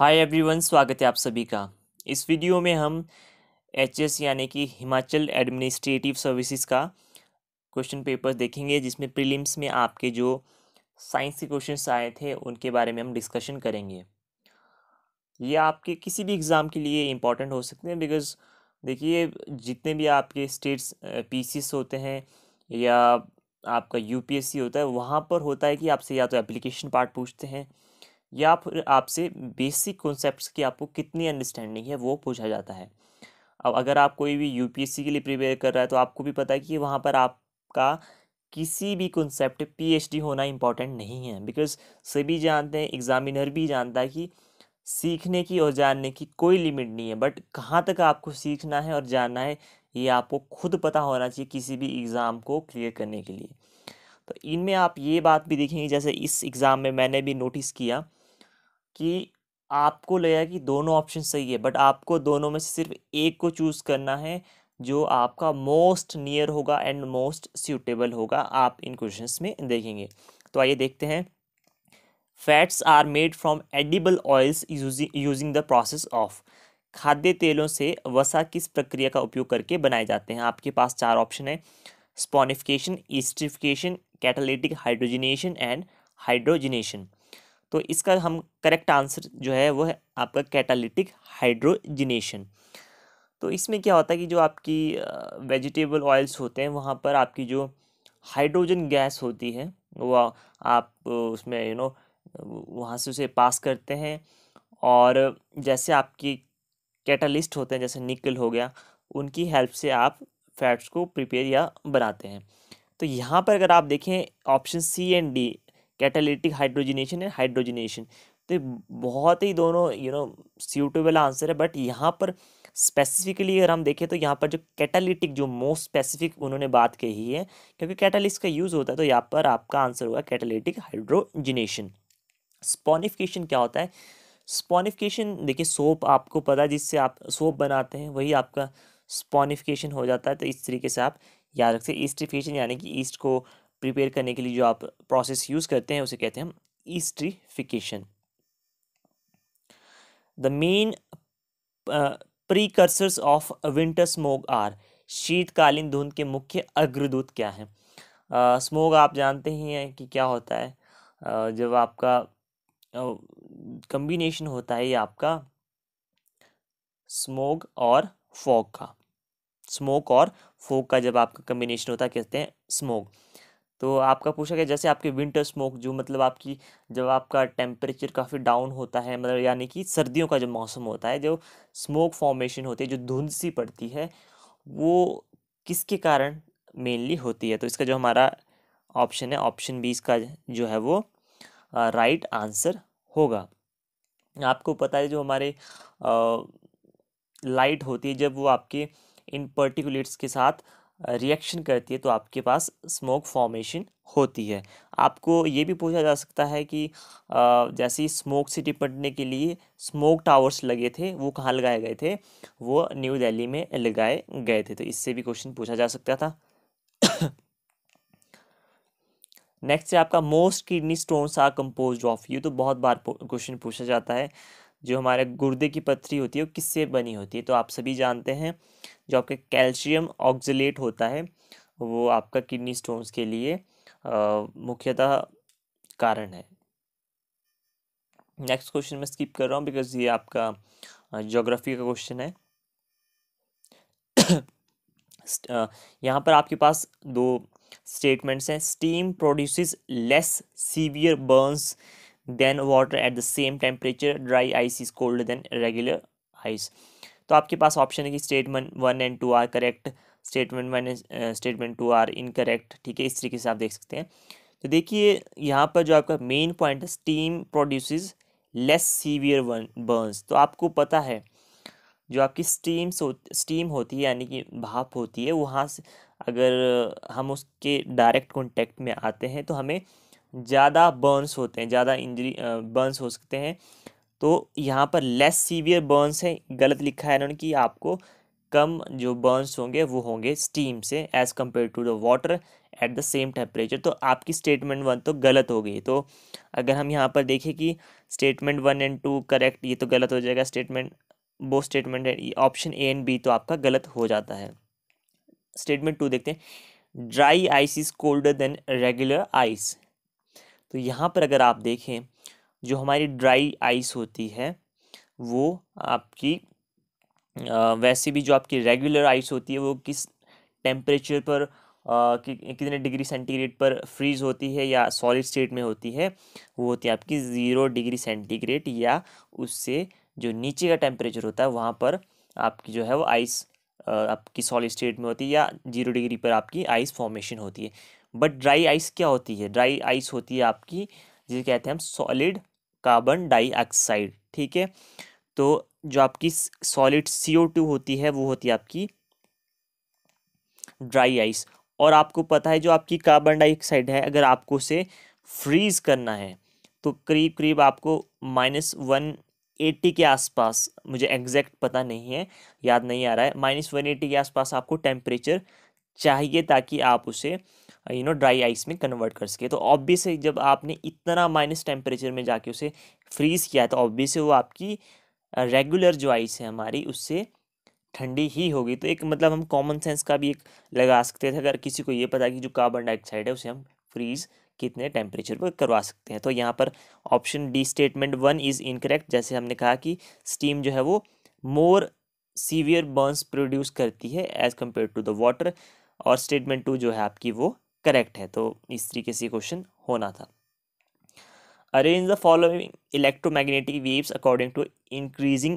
hi everyone स्वागत है आप सभी का इस वीडियो में हम एच यानी कि हिमाचल एडमिनिस्ट्रेटिव सर्विसेज का क्वेश्चन पेपर देखेंगे जिसमें प्रीलिम्स में आपके जो साइंस के क्वेश्चंस आए थे उनके बारे में हम डिस्कशन करेंगे ये आपके किसी भी एग्ज़ाम के लिए इम्पॉर्टेंट हो सकते हैं बिकॉज देखिए जितने भी आपके स्टेट्स पी होते हैं या आपका यू होता है वहाँ पर होता है कि आपसे या तो एप्लीकेशन पार्ट पूछते हैं या फिर आपसे बेसिक कॉन्सेप्ट की आपको कितनी अंडरस्टैंडिंग है वो पूछा जाता है अब अगर आप कोई भी यू के लिए प्रिपेयर कर रहा है तो आपको भी पता है कि वहाँ पर आपका किसी भी कॉन्सेप्ट पी होना इम्पॉर्टेंट नहीं है बिकॉज सभी जानते हैं एग्जामिनर भी जानता है कि सीखने की और जानने की कोई लिमिट नहीं है बट कहाँ तक आपको सीखना है और जानना है ये आपको खुद पता होना चाहिए किसी भी एग्ज़ाम को क्लियर करने के लिए तो इनमें आप ये बात भी देखेंगे जैसे इस एग्ज़ाम में मैंने भी नोटिस किया कि आपको लगा कि दोनों ऑप्शन सही है बट आपको दोनों में से सिर्फ एक को चूज़ करना है जो आपका मोस्ट नियर होगा एंड मोस्ट सूटेबल होगा आप इन क्वेश्चंस में देखेंगे तो आइए देखते हैं fats are made from edible oils using the process of खाद्य तेलों से वसा किस प्रक्रिया का उपयोग करके बनाए जाते हैं आपके पास चार ऑप्शन है saponification esterification catalytic hydrogenation and hydrogenation तो इसका हम करेक्ट आंसर जो है वो है आपका कैटालिटिक हाइड्रोजिनेशन तो इसमें क्या होता है कि जो आपकी वेजिटेबल ऑयल्स होते हैं वहाँ पर आपकी जो हाइड्रोजन गैस होती है वह आप उसमें यू नो वहाँ से उसे पास करते हैं और जैसे आपकी कैटालिस्ट होते हैं जैसे निकल हो गया उनकी हेल्प से आप फैट्स को प्रिपेयर या बनाते हैं तो यहाँ पर अगर आप देखें option C and D catalytic hydrogenation and hydrogenation तो बहुत ही दोनों यू नो सूटेबल आंसर है बट यहाँ पर स्पेसिफिकली अगर हम देखें तो यहाँ पर जो कैटालिटिक जो मोस्ट स्पेसिफिक उन्होंने बात कही है क्योंकि कैटालिस्ट का यूज़ होता है तो यहाँ पर आपका आंसर होगा कैटालिटिक हाइड्रोजिनेशन स्पॉनिफिकेशन क्या होता है स्पॉनिफिकेशन देखिए सोप आपको पता है जिससे आप सोप बनाते हैं वही आपका स्पॉनिफिकेशन हो जाता है तो इस तरीके से आप याद रखते हैं ईस्टिफिकेशन यानी कि ईस्ट को प्रिपेयर करने के लिए जो आप प्रोसेस यूज़ करते हैं उसे कहते हैं esterification the main precursors of winter smog are शीतकालीन धुंध के मुख्य अग्रदूत क्या हैं स्मोग uh, आप जानते ही हैं कि क्या होता है uh, जब आपका कम्बिनेशन uh, होता है ये आपका स्मोग और फॉग का स्मोक और फोक का जब आपका कम्बिनेशन होता है कहते हैं स्मोग तो आपका पूछा गया जैसे आपके विंटर स्मोक जो मतलब आपकी जब आपका टेम्परेचर काफ़ी डाउन होता है मतलब यानी कि सर्दियों का जो मौसम होता है जो स्मोक फॉर्मेशन होती है जो धुंध सी पड़ती है वो किसके कारण मेनली होती है तो इसका जो हमारा ऑप्शन है ऑप्शन बी इसका जो है वो राइट आंसर होगा आपको पता है जो हमारे लाइट होती है जब वो आपके इन पर्टिकुलेट्स के साथ रिएक्शन करती है तो आपके पास स्मोक फॉर्मेशन होती है आपको ये भी पूछा जा सकता है कि जैसे स्मोक से निपटने के लिए स्मोक टावर्स लगे थे वो कहाँ लगाए गए थे वो न्यू दिल्ली में लगाए गए थे तो इससे भी क्वेश्चन पूछा जा सकता था नेक्स्ट है आपका most kidney stones are compose of you तो बहुत बार क्वेश्चन पूछा जाता है जो हमारे गुर्दे की पथरी होती है वो किससे बनी होती है तो आप सभी जानते हैं जो आपके कैल्शियम ऑक्जिलेट होता है वो आपका किडनी स्टोन्स के लिए मुख्यतः कारण है नेक्स्ट क्वेश्चन मैं स्किप कर रहा हूँ बिकॉज ये आपका ज्योग्राफी का क्वेश्चन है यहाँ पर आपके पास दो स्टेटमेंट्स हैं steam produces less severe burns than water at the same temperature dry ice is cold than regular ice तो आपके पास ऑप्शन है कि statement one and two are correct statement one statement two are incorrect ठीक है इस तरीके से आप देख सकते हैं तो देखिए यहाँ पर जो आपका मेन पॉइंट है steam produce less severe burns तो आपको पता है जो आपकी स्टीम हो, स्टीम होती है यानी कि भाप होती है वहाँ से अगर हम उसके डायरेक्ट कॉन्टेक्ट में आते हैं तो हमें ज़्यादा बर्न्स होते हैं ज़्यादा इंजरी बर्न्स हो सकते हैं तो यहाँ पर लेस सीवियर बर्न्स हैं गलत लिखा है इन्होंने कि आपको कम जो बर्न्स होंगे वो होंगे स्टीम से as compare to the water at the same temperature तो आपकी स्टेटमेंट वन तो गलत हो गई तो अगर हम यहाँ पर देखें कि statement one and two correct ये तो गलत हो जाएगा स्टेटमेंट वो स्टेटमेंट है ऑप्शन ए एंड बी तो आपका गलत हो जाता है स्टेटमेंट टू देखते हैं dry ice is colder than regular ice तो यहाँ पर अगर आप देखें जो हमारी ड्राई आइस होती है वो आपकी वैसे भी जो आपकी रेगुलर आइस होती है वो किस टेम्परेचर पर आ, कि, कितने डिग्री सेंटीग्रेड पर फ्रीज़ होती है या सॉलिड स्टेट में होती है वो होती है आपकी ज़ीरो डिग्री सेंटीग्रेड या उससे जो नीचे का टेम्परेचर होता है वहाँ पर आपकी जो है वो आइस आपकी सॉलिड स्टेट में होती है या जीरो डिग्री पर आपकी आइस फॉर्मेशन होती है बट ड्राई आइस क्या होती है ड्राई आइस होती है आपकी जिसे कहते हैं हम सॉलिड कार्बन डाइऑक्साइड ठीक है तो जो आपकी सॉलिड सी ओ टू होती है वो होती है आपकी ड्राई आइस और आपको पता है जो आपकी कार्बन डाइऑक्साइड है अगर आपको उसे फ्रीज़ करना है तो करीब करीब आपको माइनस वन एट्टी के आसपास मुझे एग्जैक्ट पता नहीं है याद नहीं आ रहा है माइनस वन एट्टी के आसपास आपको टेम्परेचर चाहिए ताकि आप उसे यू नो ड्राई आइस में कन्वर्ट कर सके तो ऑब्वियस है जब आपने इतना माइनस टेम्परेचर में जाके उसे फ्रीज़ किया है तो ऑब्वियस है वो आपकी रेगुलर uh, जो आइस है हमारी उससे ठंडी ही होगी तो एक मतलब हम कॉमन सेंस का भी एक लगा सकते थे अगर किसी को ये पता कि जो कार्बन डाइऑक्साइड है उसे हम फ्रीज़ कितने टेम्परेचर पर करवा सकते हैं तो यहाँ पर option D statement one is incorrect जैसे हमने कहा कि स्टीम जो है वो मोर सीवियर बर्न्स प्रोड्यूस करती है as compare to the water और स्टेटमेंट टू जो है आपकी वो करेक्ट है तो इस तरीके से क्वेश्चन होना था arrange the following electromagnetic waves according to increasing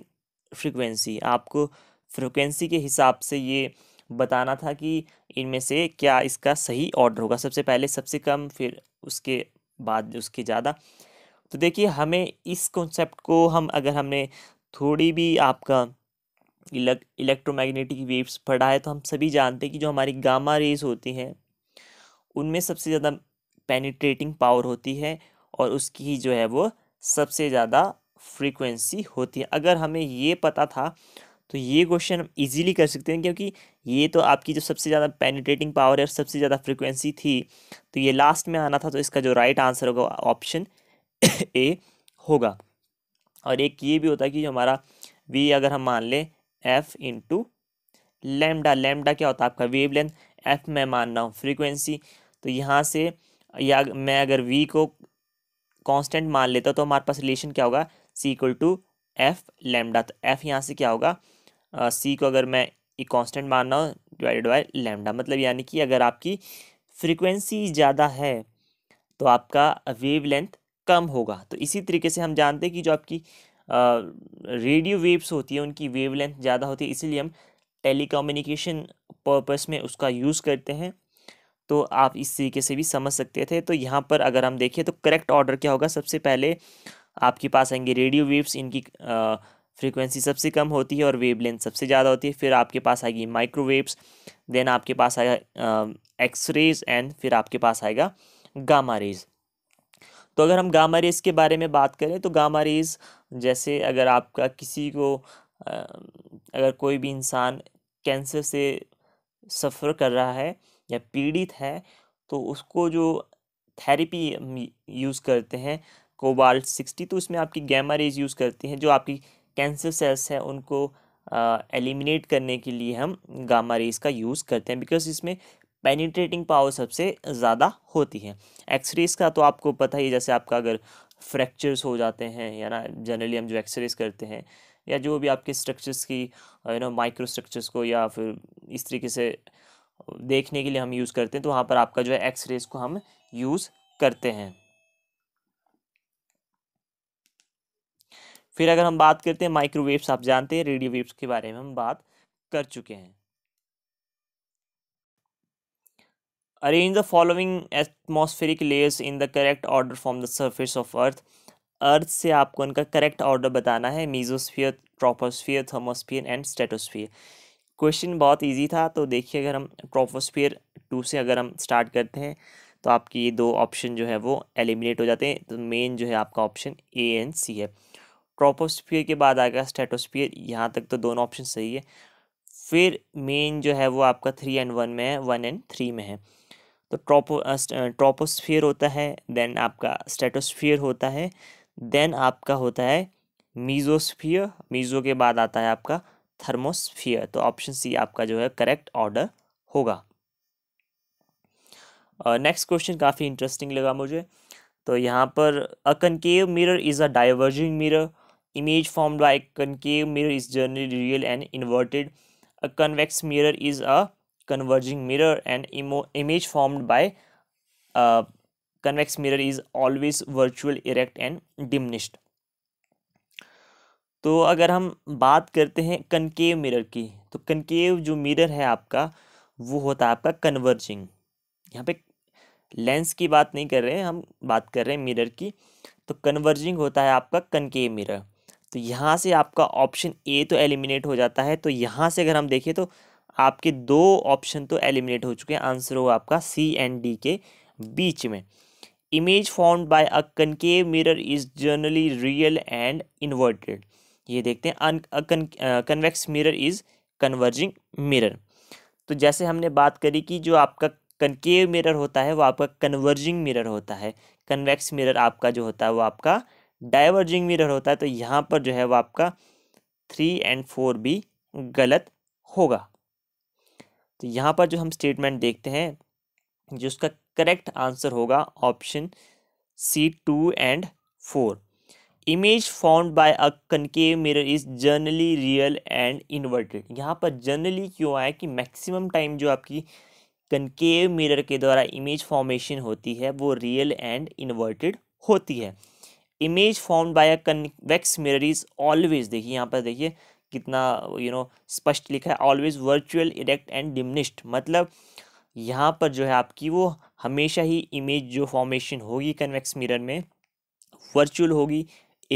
frequency आपको फ्रिक्वेंसी के हिसाब से ये बताना था कि इनमें से क्या इसका सही ऑर्डर होगा सबसे पहले सबसे कम फिर उसके बाद उसके ज़्यादा तो देखिए हमें इस कॉन्सेप्ट को हम अगर हमने थोड़ी भी आपका इलेक्ट्रोमैग्नेटिक वेव्स पढ़ा है तो हम सभी जानते हैं कि जो हमारी गामा रेज होती हैं उनमें सबसे ज़्यादा पेनिट्रेटिंग पावर होती है और उसकी ही जो है वो सबसे ज़्यादा फ्रीक्वेंसी होती है अगर हमें ये पता था तो ये क्वेश्चन हम ईजीली कर सकते हैं क्योंकि ये तो आपकी जो सबसे ज़्यादा पेनिट्रेटिंग पावर है और सबसे ज़्यादा फ्रीक्वेंसी थी तो ये लास्ट में आना था तो इसका जो राइट आंसर होगा ऑप्शन ए होगा और एक ये भी होता है कि जो हमारा वी अगर हम मान लें एफ इंटू लेमडा लेमडा क्या होता है आपका वेव लेंथ एफ मैं मान रहा हूँ फ्रीक्वेंसी तो यहाँ से या मैं अगर वी को कांस्टेंट मान लेता तो हमारे पास रिलेशन क्या होगा C equal to F lambda तो एफ यहाँ से क्या होगा सी uh, को अगर मैं एक कांस्टेंट मानना हो डिवाइडेड बाई लेमडा मतलब यानी कि अगर आपकी फ्रीक्वेंसी ज़्यादा है तो आपका वेव लेंथ कम होगा तो इसी तरीके से हम जानते हैं कि जो आपकी रेडियो uh, वेव्स होती है उनकी वेव लेंथ ज़्यादा होती है इसीलिए हम टेलीकम्युनिकेशन पर्पस में उसका यूज़ करते हैं तो आप इस तरीके से भी समझ सकते थे तो यहाँ पर अगर हम देखें तो करेक्ट ऑर्डर क्या होगा सबसे पहले आपके पास आएंगे रेडियो वेव्स इनकी फ्रीक्वेंसी सबसे कम होती है और वेवलेंथ सबसे ज़्यादा होती है फिर आपके पास आएगी माइक्रोवेव्स देन आपके पास आएगा एक्सरेज एंड फिर आपके पास आएगा गामा रेज तो अगर हम गामा रेज के बारे में बात करें तो गामा रेज जैसे अगर आपका किसी को अगर कोई भी इंसान कैंसर से सफ़र कर रहा है या पीड़ित है तो उसको जो थेरेपी यूज़ करते हैं कोबाल सिक्सटी तो इसमें आपकी गैमा रेज यूज़ करती हैं जो आपकी कैंसर सेल्स हैं उनको एलिमिनेट करने के लिए हम गामा रेज का यूज़ करते हैं बिकॉज इसमें पेनिट्रेटिंग पावर सबसे ज़्यादा होती है एक्सरेज का तो आपको पता ही जैसे आपका अगर फ्रैक्चर्स हो जाते हैं या ना जनरली हम जो एक्सरेज करते हैं या जो भी आपके स्ट्रक्चर्स की यू नो माइक्रो स्ट्रक्चर्स को या फिर इस तरीके से देखने के लिए हम यूज़ करते हैं तो वहाँ पर आपका जो है एक्स रेज को हम यूज़ करते हैं फिर अगर हम बात करते हैं माइक्रोवेव्स आप जानते हैं रेडियो वेव्स के बारे में हम बात कर चुके हैं arrange the following atmospheric layers in the correct order from the surface of earth earth से आपको उनका करेक्ट ऑर्डर बताना है mesosphere troposphere thermosphere and stratosphere question बहुत ईजी था तो देखिए अगर हम ट्रोपोस्फियर टू से अगर हम स्टार्ट करते हैं तो आपकी ये दो ऑप्शन जो है वो एलिमिनेट हो जाते हैं तो मेन जो है आपका ऑप्शन ए एंड सी है ट्रोपोस्फियर के बाद आएगा स्टेटोस्फियर यहाँ तक तो दोनों ऑप्शन सही है फिर मेन जो है वो आपका थ्री एंड वन में है वन एंड थ्री में है तो ट्रोपो ट्रोपोस्फियर होता है देन आपका स्टेटोस्फियर होता है देन आपका होता है मीजोस्फियर मीज़ो के बाद आता है आपका थर्मोस्फियर तो ऑप्शन सी आपका जो है करेक्ट ऑर्डर होगा नेक्स्ट क्वेश्चन काफ़ी इंटरेस्टिंग लगा मुझे तो यहाँ पर a concave mirror is a diverging mirror image form by concave mirror is generally real and inverted a convex mirror is a converging mirror and image form by convex mirror is always virtual erect and diminished तो अगर हम बात करते हैं concave mirror की तो concave जो mirror है आपका वो होता है आपका कन्वर्जिंग यहाँ पे लेंस की बात नहीं कर रहे हैं हम बात कर रहे हैं मिरर की तो कन्वर्जिंग होता है आपका कनकेव मिरर तो यहाँ से आपका ऑप्शन ए तो एलिमिनेट हो जाता है तो यहाँ से अगर हम देखें तो आपके दो ऑप्शन तो एलिमिनेट हो चुके हैं आंसर होगा आपका सी एंड डी के बीच में image form by a concave mirror is generally real and inverted ये देखते हैं convex mirror is converging mirror तो जैसे हमने बात करी कि जो आपका कनकेव मिरर होता है वो आपका कन्वर्जिंग मिरर होता है कन्वेक्स मिरर आपका जो होता है वो आपका डाइवर्जिंग मिरर होता है तो यहाँ पर जो है वो आपका थ्री एंड फोर भी गलत होगा तो यहाँ पर जो हम स्टेटमेंट देखते हैं जो उसका करेक्ट आंसर होगा option C two and four image found by a concave mirror is generally real and inverted यहाँ पर जनरली क्यों आया कि मैक्सिमम टाइम जो आपकी कनकेव मिरर के द्वारा इमेज फॉर्मेशन होती है वो रियल एंड इन्वर्टेड होती है image form by a convex mirror is always देखिए यहाँ पर देखिए कितना यू नो स्पष्ट लिखा है always virtual erect and diminished मतलब यहाँ पर जो है आपकी वो हमेशा ही इमेज जो फॉर्मेशन होगी कन्वेक्स मिरर में वर्चुअल होगी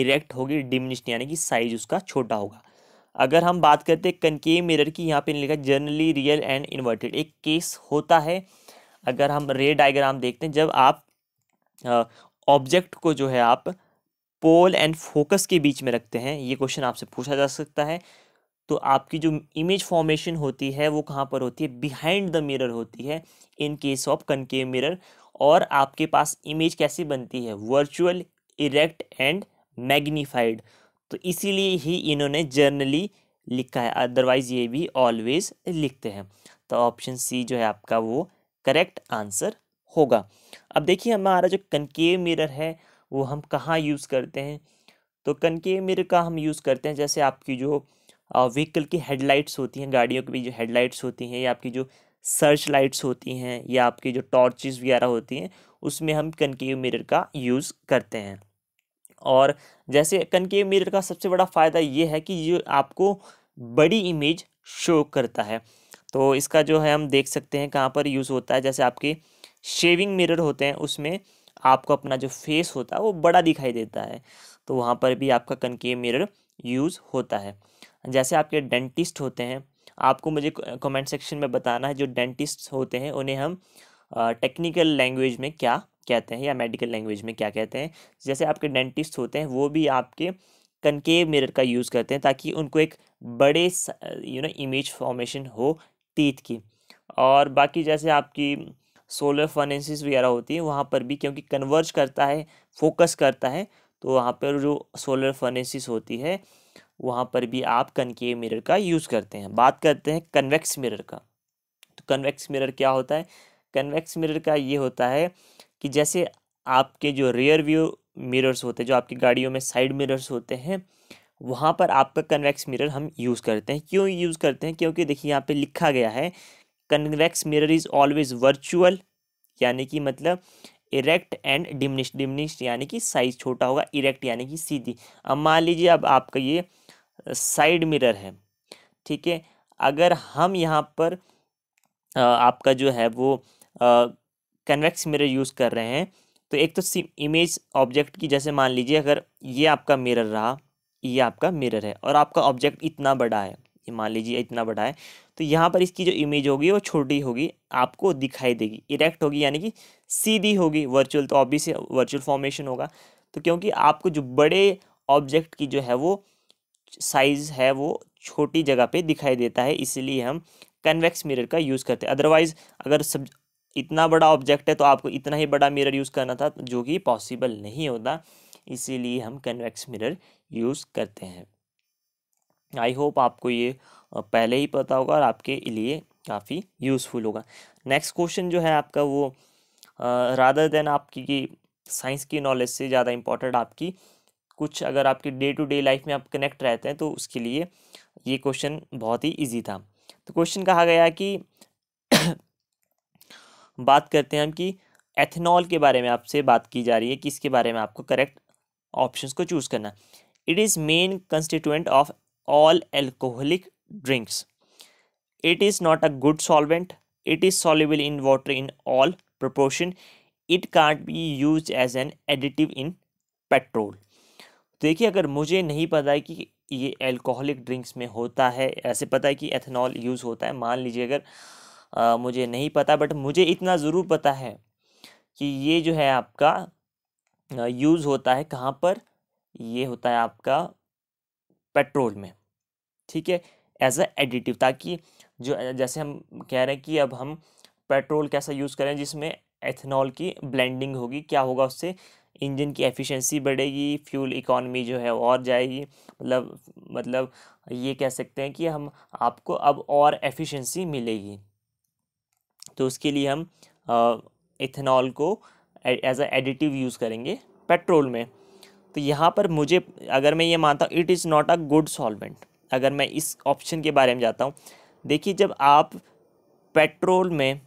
इरेक्ट होगी डिमिनिश्ड यानी कि साइज उसका छोटा होगा अगर हम बात करते हैं कनकेव मिरर की यहाँ पे लिखा जर्नली रियल एंड इन्वर्टेड एक केस होता है अगर हम रे डायग्राम देखते हैं जब आप ऑब्जेक्ट को जो है आप पोल एंड फोकस के बीच में रखते हैं ये क्वेश्चन आपसे पूछा जा सकता है तो आपकी जो इमेज फॉर्मेशन होती है वो कहाँ पर होती है बिहाइंड द मिरर होती है in case of concave mirror और आपके पास इमेज कैसी बनती है वर्चुअल इरेक्ट एंड मैग्नीफाइड तो इसीलिए ही इन्होंने जर्नली लिखा है अदरवाइज ये भी ऑलवेज लिखते हैं तो ऑप्शन सी जो है आपका वो करेक्ट आंसर होगा अब देखिए हमारा जो कनकेव मिरर है वो हम कहाँ यूज़ करते हैं तो कनकेव मिरर का हम यूज़ करते हैं जैसे आपकी जो व्हीकल की हेडलाइट्स होती हैं गाड़ियों की भी जो हेडलाइट्स होती हैं या आपकी जो सर्च लाइट्स होती हैं या आपकी जो टॉर्चेस वगैरह होती हैं उसमें हम कनकेव मिरर का यूज़ करते हैं और जैसे कनकेव मिरर का सबसे बड़ा फ़ायदा ये है कि ये आपको बड़ी इमेज शो करता है तो इसका जो है हम देख सकते हैं कहाँ पर यूज़ होता है जैसे आपके शेविंग मिरर होते हैं उसमें आपको अपना जो फेस होता है वो बड़ा दिखाई देता है तो वहाँ पर भी आपका कनकेव मिरर यूज़ होता है जैसे आपके डेंटिस्ट होते हैं आपको मुझे कमेंट सेक्शन में बताना है जो डेंटिस्ट होते हैं उन्हें हम टेक्निकल लैंग्वेज में क्या कहते हैं या मेडिकल लैंग्वेज में क्या कहते हैं जैसे आपके डेंटिस्ट होते हैं वो भी आपके कनकेव मिरर का यूज़ करते हैं ताकि उनको एक बड़े यू नो इमेज फॉर्मेशन हो टीथ की और बाकी जैसे आपकी सोलर फर्नेसिस वगैरह होती है वहाँ पर भी क्योंकि कन्वर्ज करता है फोकस करता है तो वहाँ पर जो सोलर फर्नेसिस होती है वहाँ पर भी आप कनकेव मिरर का यूज़ करते हैं बात करते हैं कन्वेक्स मिरर का तो कन्वेक्स मिरर क्या होता है कन्वेक्स मिरर का ये होता है कि जैसे आपके जो रेयर व्यू मिरर्स होते हैं जो आपकी गाड़ियों में साइड मिरर्स होते हैं वहाँ पर आपका कन्वेक्स मिरर हम यूज़ करते हैं क्यों यूज़ करते हैं क्योंकि देखिए यहाँ पे लिखा गया है convex mirror is always virtual यानी कि मतलब इरेक्ट एंड डिमनिश डिमनिश यानी कि साइज़ छोटा होगा इरेक्ट यानी कि सीधी अब मान लीजिए अब आपका ये साइड मिरर है ठीक है अगर हम यहाँ पर आपका जो है वो कन्वेक्स मिरर यूज़ कर रहे हैं तो एक तो इमेज ऑब्जेक्ट की जैसे मान लीजिए अगर ये आपका मिरर रहा ये आपका मिरर है और आपका ऑब्जेक्ट इतना बड़ा है ये मान लीजिए इतना बड़ा है तो यहाँ पर इसकी जो इमेज होगी वो छोटी होगी आपको दिखाई देगी इरेक्ट होगी यानी कि सीधी होगी वर्चुअल तो ऑब्वियस वर्चुअल फॉर्मेशन होगा तो क्योंकि आपको जो बड़े ऑब्जेक्ट की जो है वो साइज़ है वो छोटी जगह पे दिखाई देता है इसलिए हम कन्वेक्स मिरर का यूज़ करते हैं अदरवाइज़ अगर सब इतना बड़ा ऑब्जेक्ट है तो आपको इतना ही बड़ा मिरर यूज़ करना था जो कि पॉसिबल नहीं होता इसीलिए हम कन्वेक्स मिरर यूज़ करते हैं आई होप आपको ये पहले ही पता होगा और आपके लिए काफ़ी यूज़फुल होगा नेक्स्ट क्वेश्चन जो है आपका वो रादर देन आपकी साइंस की नॉलेज से ज़्यादा इम्पोर्टेंट आपकी कुछ अगर आपकी डे टू डे लाइफ में आप कनेक्ट रहते हैं तो उसके लिए ये क्वेश्चन बहुत ही इजी था तो क्वेश्चन कहा गया कि बात करते हैं हम कि एथेनॉल के बारे में आपसे बात की जा रही है कि इसके बारे में आपको करेक्ट ऑप्शंस को चूज़ करना it is main constituent of all alcoholic drinks it is not a good solvent it is soluble in water in all proportion it can't be use as an additive in petrol देखिए अगर मुझे नहीं पता है कि ये alcoholic drinks में होता है ऐसे पता है कि एथेनॉल यूज़ होता है मान लीजिए अगर आ, मुझे नहीं पता बट मुझे इतना ज़रूर पता है कि ये जो है आपका यूज़ होता है कहाँ पर ये होता है आपका पेट्रोल में ठीक है एज अ एडिटिव ताकि जो जैसे हम कह रहे हैं कि अब हम पेट्रोल कैसा यूज़ करें जिसमें एथेनॉल की ब्लेंडिंग होगी क्या होगा उससे इंजन की एफिशिएंसी बढ़ेगी फ्यूल इकोनमी जो है और जाएगी मतलब मतलब ये कह सकते हैं कि हम आपको अब और एफिशिएंसी मिलेगी तो उसके लिए हम इथेनॉल को एज अ एडिटिव यूज़ करेंगे पेट्रोल में तो यहाँ पर मुझे अगर मैं ये मानता हूँ it is not a good solvent अगर मैं इस ऑप्शन के बारे में जाता हूँ देखिए जब आप पेट्रोल में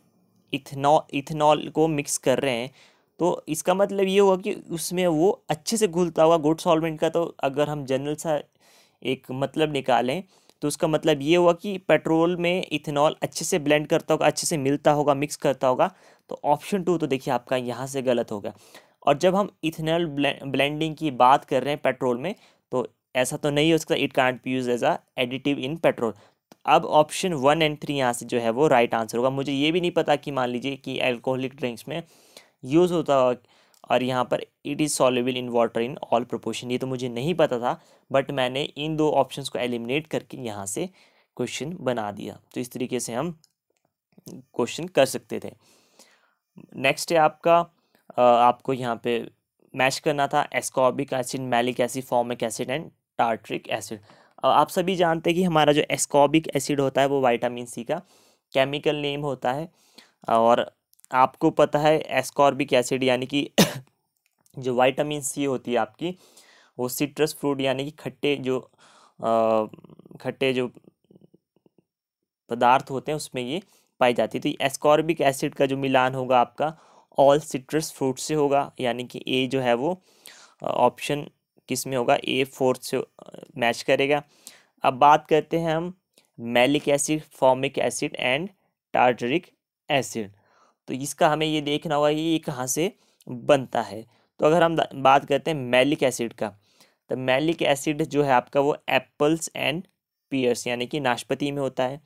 इथेनॉल इथेनॉल को मिक्स कर रहे हैं तो इसका मतलब ये होगा कि उसमें वो अच्छे से घुलता हुआ गुड सॉल्वेंट का तो अगर हम जनरल सा एक मतलब निकालें तो उसका मतलब ये हुआ कि पेट्रोल में इथेनॉल अच्छे से ब्लेंड करता होगा अच्छे से मिलता होगा मिक्स करता होगा तो ऑप्शन टू तो देखिए आपका यहाँ से गलत हो गया और जब हम इथेनॉल ब्लेंडिंग की बात कर रहे हैं पेट्रोल में तो ऐसा तो नहीं हो सकता it can't be use as a additive in petrol अब ऑप्शन वन एंड थ्री यहाँ से जो है वो राइट आंसर होगा मुझे ये भी नहीं पता कि मान लीजिए कि एल्कोहलिक ड्रिंक्स में यूज़ होता होगा और यहाँ पर it is soluble in water in all proportion ये तो मुझे नहीं पता था बट मैंने इन दो ऑप्शन को एलिमिनेट करके यहाँ से क्वेश्चन बना दिया तो इस तरीके से हम क्वेश्चन कर सकते थे नेक्स्ट है आपका आपको यहाँ पे मैच करना था ascorbic acid malic acid formic acid and tartaric acid आप सभी जानते हैं कि हमारा जो एस्कॉबिक एसिड होता है वो वाइटामिन सी का केमिकल नेम होता है और आपको पता है एस्कॉर्बिक एसिड यानी कि जो वाइटामिन सी होती है आपकी वो सिट्रस फ्रूट यानी कि खट्टे जो खट्टे जो पदार्थ होते हैं उसमें ये पाई जाती है तो एस्कॉर्बिक एसिड का जो मिलान होगा आपका ऑल सिट्रस फ्रूट से होगा यानी कि ए जो है वो ऑप्शन किस में होगा ए फोर्थ से मैच करेगा अब बात करते हैं हम malic acid formic acid and tartaric acid तो इसका हमें ये देखना होगा कि ये कहाँ से बनता है तो अगर हम बात करते हैं मैलिक एसिड का तो मैलिक एसिड जो है आपका वो एप्पल्स एंड पियर्स यानी कि नाशपति में होता है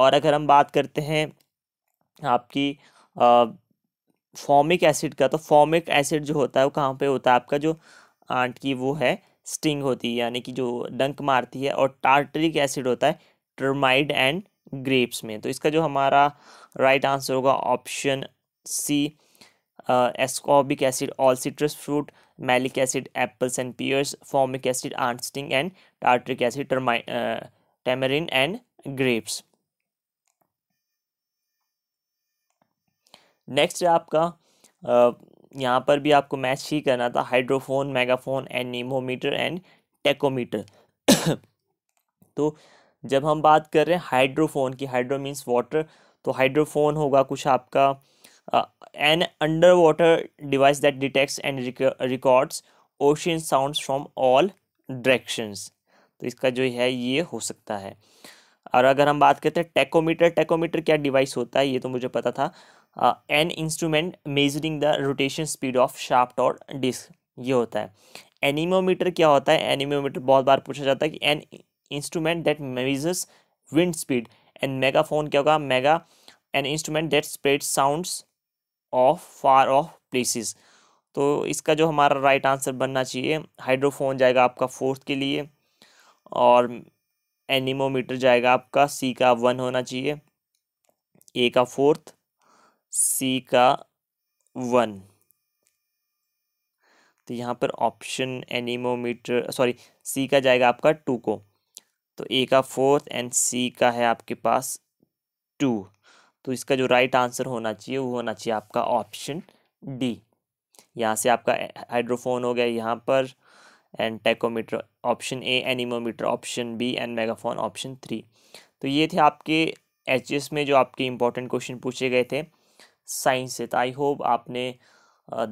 और अगर हम बात करते हैं आपकी फॉमिक एसिड का तो फॉमिक एसिड जो होता है वो कहाँ पे होता है आपका जो आंट की वो है स्टिंग होती है यानी कि जो डंक मारती है और टार्टरिक एसिड होता है टर्माइड एंड ग्रेप्स में तो इसका जो हमारा राइट आंसर होगा option C ascorbic acid all citrus fruit malic acid apples and pears formic acid ant sting and tartaric acid tamarind and grapes next है आपका uh, यहाँ पर भी आपको मैच ही करना था hydrophone megaphone and anemometer and tachometer तो जब हम बात कर रहे हैं हाइड्रोफोन की हाइड्रो मीन्स वाटर तो हाइड्रोफोन होगा कुछ आपका an under water device that detects and records ocean sounds from all directions तो इसका जो है ये हो सकता है और अगर हम बात करते हैं टेकोमीटर टेकोमीटर क्या डिवाइस होता है ये तो मुझे पता था an instrument measuring the rotation speed of shaft और डिस्क ये होता है एनीमोमीटर क्या होता है एनीमोमीटर बहुत बार पूछा जाता है कि an instrument that measures wind speed and megaphone क्या होगा mega an instrument that spread sound of far off places तो इसका जो हमारा राइट आंसर बनना चाहिए हाइड्रोफोन जाएगा आपका फोर्थ के लिए और एनिमोमीटर जाएगा आपका सी का वन होना चाहिए ए का फोर्थ सी का वन तो यहाँ पर ऑप्शन एनिमोमीटर सॉरी सी का जाएगा आपका टू को तो ए का फोर्थ एंड सी का है आपके पास टू तो इसका जो राइट right आंसर होना चाहिए वो होना चाहिए आपका ऑप्शन डी यहाँ से आपका हाइड्रोफोन हो गया यहाँ पर and tachometer option A anemometer option B and megaphone option three तो ये थे आपके एच में जो आपके इंपॉर्टेंट क्वेश्चन पूछे गए थे साइंस से तो आई होप आपने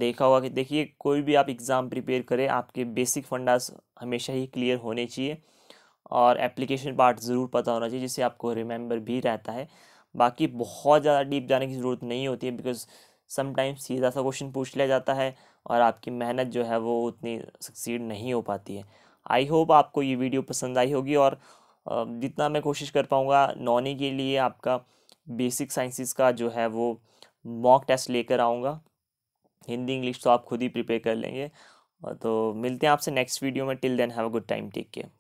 देखा होगा कि देखिए कोई भी आप एग्ज़ाम प्रिपेयर करें आपके बेसिक फंडास हमेशा ही क्लियर होने चाहिए और एप्लीकेशन पार्ट ज़रूर पता होना चाहिए जिससे आपको रिमेंबर भी रहता है बाकी बहुत ज़्यादा डीप जाने की ज़रूरत नहीं होती है बिकॉज समटाइम्स सीधा सा क्वेश्चन पूछ लिया जाता है और आपकी मेहनत जो है वो उतनी सक्सीड नहीं हो पाती है आई होप आपको ये वीडियो पसंद आई होगी और जितना मैं कोशिश कर पाऊँगा नॉनी के लिए आपका बेसिक साइंसिस का जो है वो मॉक टेस्ट लेकर आऊँगा हिंदी इंग्लिश तो आप खुद ही प्रिपेयर कर लेंगे तो मिलते हैं आपसे नेक्स्ट वीडियो में till then have a good time take care